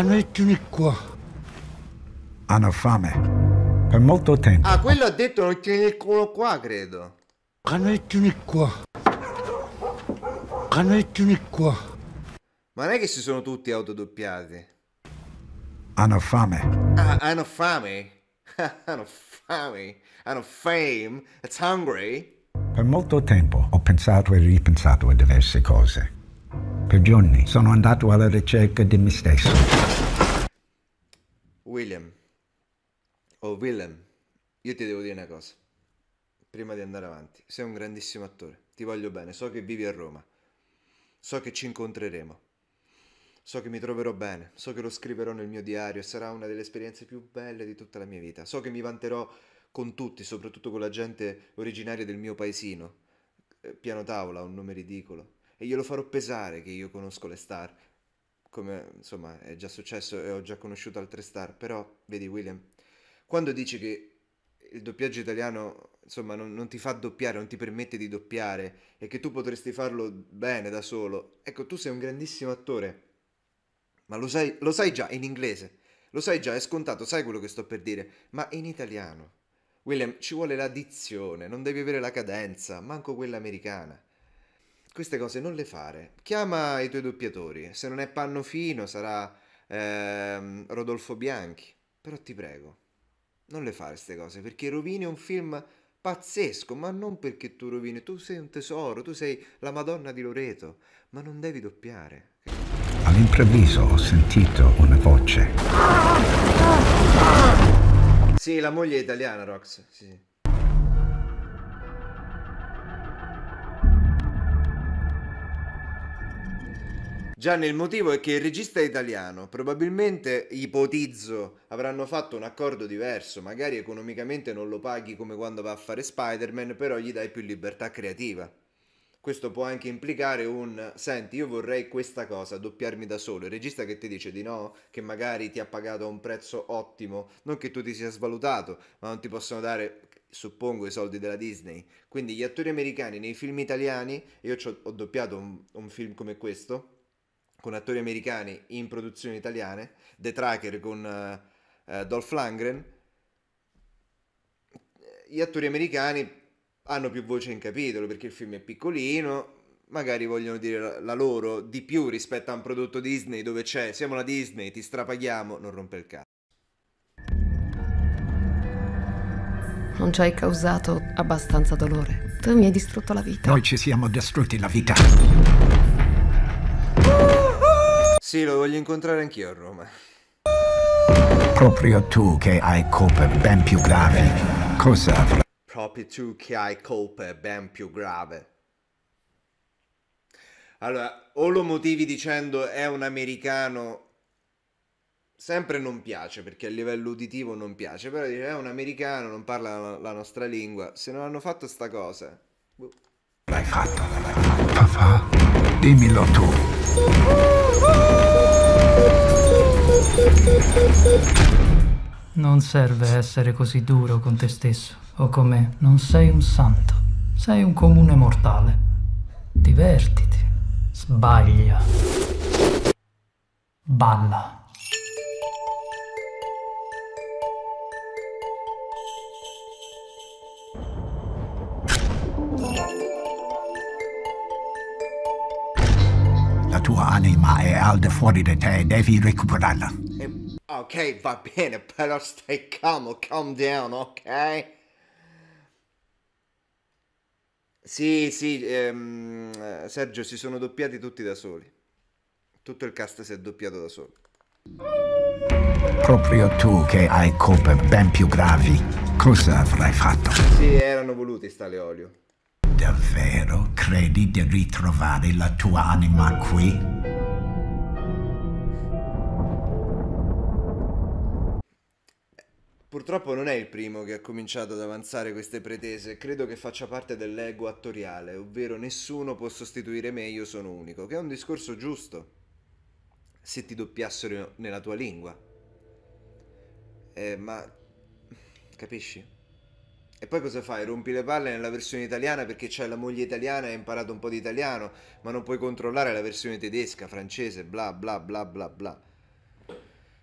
Canettini qua. Hanno fame. Per molto tempo. Ah, quello ha detto non tieni culo qua, credo. Canettini qua. Canettini qua. Ma non è che si sono tutti autodoppiati. Hanno fame. Ah, hanno fame? hanno fame? Hanno fame? It's hungry? Per molto tempo ho pensato e ripensato a diverse cose per giorni. Sono andato alla ricerca di me stesso. William, oh Willem, io ti devo dire una cosa. Prima di andare avanti, sei un grandissimo attore, ti voglio bene, so che vivi a Roma, so che ci incontreremo, so che mi troverò bene, so che lo scriverò nel mio diario e sarà una delle esperienze più belle di tutta la mia vita, so che mi vanterò con tutti, soprattutto con la gente originaria del mio paesino. Eh, piano tavola, un nome ridicolo e glielo farò pesare che io conosco le star. Come insomma è già successo e ho già conosciuto altre star, però vedi William, quando dici che il doppiaggio italiano insomma non, non, ti fa doppiare, non ti permette di doppiare e che tu potresti farlo bene da solo, ecco tu sei un grandissimo attore, ma lo sai, lo sai già in inglese, lo sai già, è scontato, sai quello che sto per dire, ma in italiano. William, ci vuole la dizione, non devi avere la cadenza, manco quella americana queste cose non le fare. Chiama i tuoi doppiatori, se non è panno fino sarà ehm, Rodolfo Bianchi, però ti prego, non le fare queste cose perché rovini un film pazzesco, ma non perché tu rovini, tu sei un tesoro, tu sei la Madonna di Loreto, ma non devi doppiare. All'improvviso ho sentito una voce. Sì, la moglie è italiana, Rox. Sì. Gianni, il motivo è che il regista è italiano, probabilmente, ipotizzo, avranno fatto un accordo diverso, magari economicamente non lo paghi come quando va a fare Spider-Man, però gli dai più libertà creativa. Questo può anche implicare un senti, io vorrei questa cosa, doppiarmi da solo. Il regista che ti dice di no, che magari ti ha pagato a un prezzo ottimo, non che tu ti sia svalutato, ma non ti possono dare, suppongo, i soldi della Disney. Quindi gli attori americani nei film italiani, io ho doppiato un, un film come questo, con attori americani in produzioni italiane, The Tracker con uh, Dolph Langren, gli attori americani hanno più voce in capitolo perché il film è piccolino, magari vogliono dire la loro di più rispetto a un prodotto Disney dove c'è siamo la Disney, ti strapaghiamo, non rompe il cazzo. Non ci hai causato abbastanza dolore. Tu mi hai distrutto la vita. Noi ci siamo distrutti la vita. Sì, lo voglio incontrare anch'io a Roma. Proprio tu che hai colpe ben più gravi. Cosa avrai? Proprio tu che hai colpe ben più grave. Allora, o lo motivi dicendo è un americano, sempre non piace perché a livello uditivo non piace, però dire è un americano, non parla la nostra lingua, se non hanno fatto sta cosa. Boh. L'hai fatto, l'hai fatto, papà, dimmelo tu. Non serve essere così duro con te stesso o con me. Non sei un santo. Sei un comune mortale. Divertiti. Sbaglia. Balla. tua anima è al di fuori di te e devi recuperarla. Ok, va bene, però stai calmo, calm down, ok? Sì, sì, ehm, Sergio, si sono doppiati tutti da soli. Tutto il cast si è doppiato da solo. Proprio tu che hai colpe ben più gravi, cosa avrai fatto? Sì, erano voluti, stale olio davvero credi di ritrovare la tua anima qui? Purtroppo non è il primo che ha cominciato ad avanzare queste pretese, credo che faccia parte dell'ego attoriale, ovvero nessuno può sostituire me, io sono unico, che è un discorso giusto se ti doppiassero nella tua lingua. Eh, ma capisci? E poi cosa fai? Rompi le palle nella versione italiana perché c'è la moglie italiana e hai imparato un po' di italiano, ma non puoi controllare la versione tedesca, francese, bla bla bla bla bla.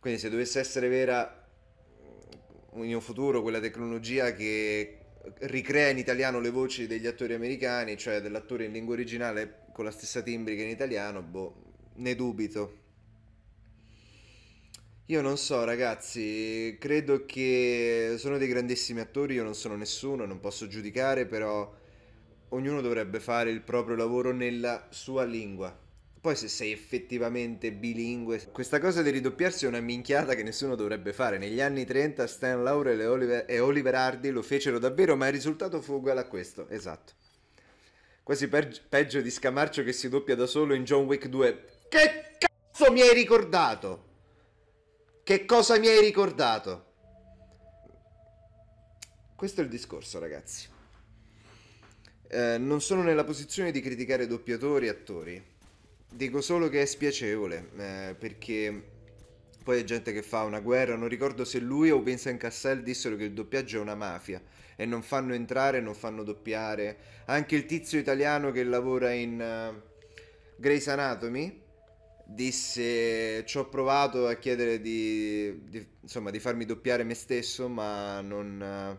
Quindi se dovesse essere vera in un futuro quella tecnologia che ricrea in italiano le voci degli attori americani, cioè dell'attore in lingua originale con la stessa timbrica in italiano, boh, ne dubito. Io non so, ragazzi, credo che sono dei grandissimi attori, io non sono nessuno, non posso giudicare, però ognuno dovrebbe fare il proprio lavoro nella sua lingua. Poi se sei effettivamente bilingue, questa cosa di ridoppiarsi è una minchiata che nessuno dovrebbe fare. Negli anni 30 Stan Laurel e Oliver, e Oliver Hardy lo fecero davvero, ma il risultato fu uguale a questo, esatto. Quasi per- peggio di Scamarcio che si doppia da solo in John Wick 2. Che cazzo mi hai ricordato? Che cosa mi hai ricordato? Questo è il discorso, ragazzi. Eh, non sono nella posizione di criticare doppiatori e attori. Dico solo che è spiacevole, eh, perché poi è gente che fa una guerra, non ricordo se lui o Vincent Cassel dissero che il doppiaggio è una mafia e non fanno entrare, non fanno doppiare. Anche il tizio italiano che lavora in uh, Grey's Anatomy, disse ci ho provato a chiedere di, di, insomma, di farmi doppiare me stesso ma non,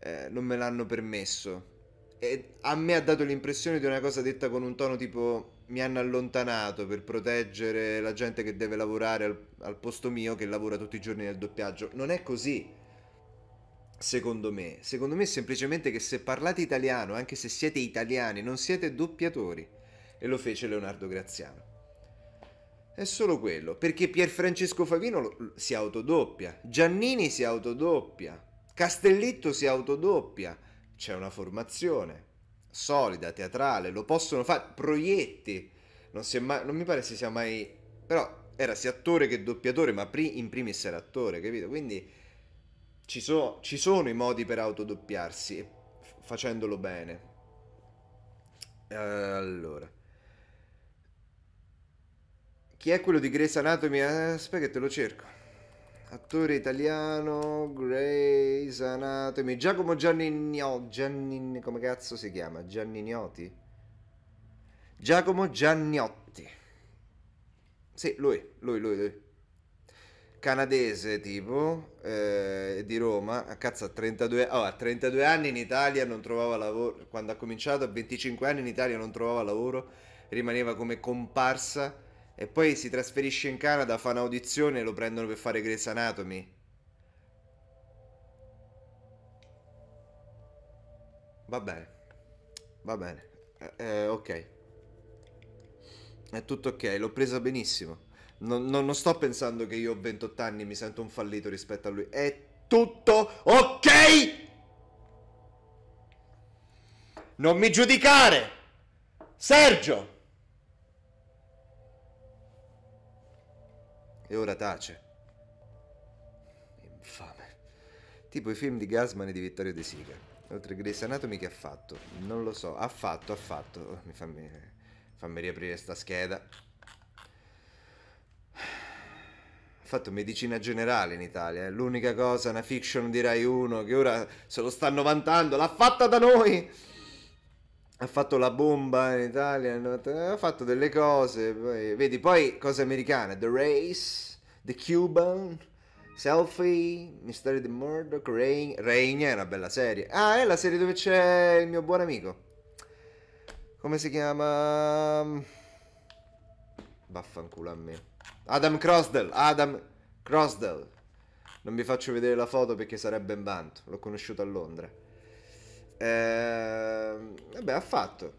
eh, non, me l'hanno permesso e a me ha dato l'impressione di una cosa detta con un tono tipo mi hanno allontanato per proteggere la gente che deve lavorare al, al posto mio che lavora tutti i giorni nel doppiaggio non è così secondo me secondo me è semplicemente che se parlate italiano anche se siete italiani non siete doppiatori e lo fece Leonardo Graziano è solo quello, perché Pierfrancesco Favino si autodoppia, Giannini si autodoppia, Castellitto si autodoppia, c'è una formazione solida, teatrale, lo possono fare, proietti, non, mai, non mi pare si sia mai... però era sia attore che doppiatore, ma in primis era attore, capito? Quindi ci, so, ci sono i modi per autodoppiarsi, facendolo bene. Allora... Chi è quello di Grey's Anatomy? Eh, aspetta che te lo cerco. Attore italiano, Grey's Anatomy. Giacomo Giannignoti. Oh, Giannin, come cazzo si chiama? Giannignoti? Giacomo Gianniotti. Sì, lui, lui, lui, lui. Canadese tipo, eh, di Roma, a ah, cazzo a 32, oh, a 32 anni in Italia non trovava lavoro, quando ha cominciato a 25 anni in Italia non trovava lavoro, rimaneva come comparsa e poi si trasferisce in Canada, fa un'audizione e lo prendono per fare Grey's Anatomy. Va bene. Va bene. Eh, eh ok. È tutto ok, l'ho presa benissimo. Non, non, non, sto pensando che io ho 28 anni e mi sento un fallito rispetto a lui. È tutto ok! Non mi giudicare! Sergio! e ora tace. Infame. Tipo i film di Gasman e di Vittorio De Sica. Oltre Grey's Anatomy che ha fatto? Non lo so. Ha fatto, ha fatto. Oh, mi fammi, fammi riaprire sta scheda. Ha fatto medicina generale in Italia. È l'unica cosa, una fiction di Rai 1 che ora se lo stanno vantando. L'ha fatta da noi! ha fatto la bomba in Italia, ha fatto delle cose, poi, vedi poi cose americane, The Race, The Cuban, Selfie, Mystery the Murdoch, Rain. Rain è una bella serie. Ah, è la serie dove c'è il mio buon amico. Come si chiama? Vaffanculo a me. Adam Crosdell, Adam Crosdell. Non vi faccio vedere la foto perché sarebbe in vanto. L'ho conosciuto a Londra. Ehm, vabbè, ha fatto.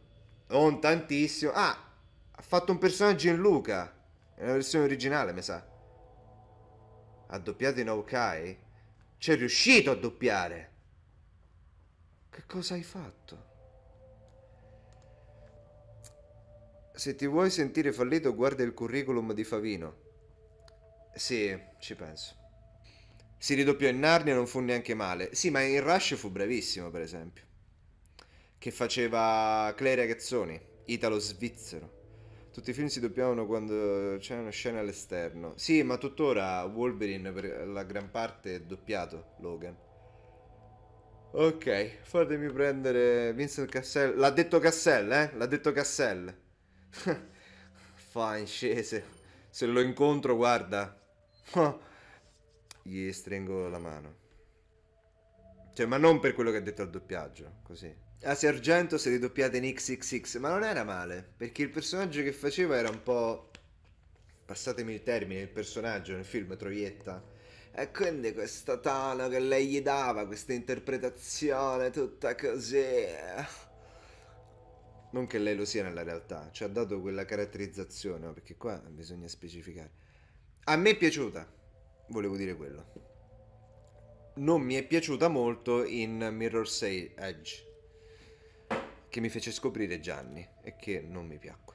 Non oh, tantissimo. Ah, ha fatto un personaggio in Luca. È una versione originale, mi sa ha doppiato in Hawkeye, ci è riuscito a doppiare. Che cosa hai fatto? Se ti vuoi sentire fallito, guarda il curriculum di Favino. Sì, ci penso. Si ridoppiò in Narnia, non fu neanche male. Sì, ma in Rush fu bravissimo, per esempio. Che faceva Clay Ragazzoni, italo-svizzero tutti i film si doppiavano quando c'è una scena all'esterno. Sì, ma tuttora Wolverine per la gran parte è doppiato Logan. Ok, fatemi prendere Vincent Cassell. L'ha detto Cassell, eh? L'ha detto Cassell. Fa in scese. Se lo incontro, guarda. Gli stringo la mano. Cioè, ma non per quello che ha detto al doppiaggio, così a Sargento si è ridoppiata in XXX, ma non era male, perché il personaggio che faceva era un po'... passatemi il termine, il personaggio nel film Troietta. E quindi questo tono che lei gli dava, questa interpretazione tutta così... Eh. Non che lei lo sia nella realtà, ci ha dato quella caratterizzazione, perché qua bisogna specificare. A me è piaciuta, volevo dire quello. Non mi è piaciuta molto in Mirror's Edge che mi fece scoprire Gianni e che non mi piacque.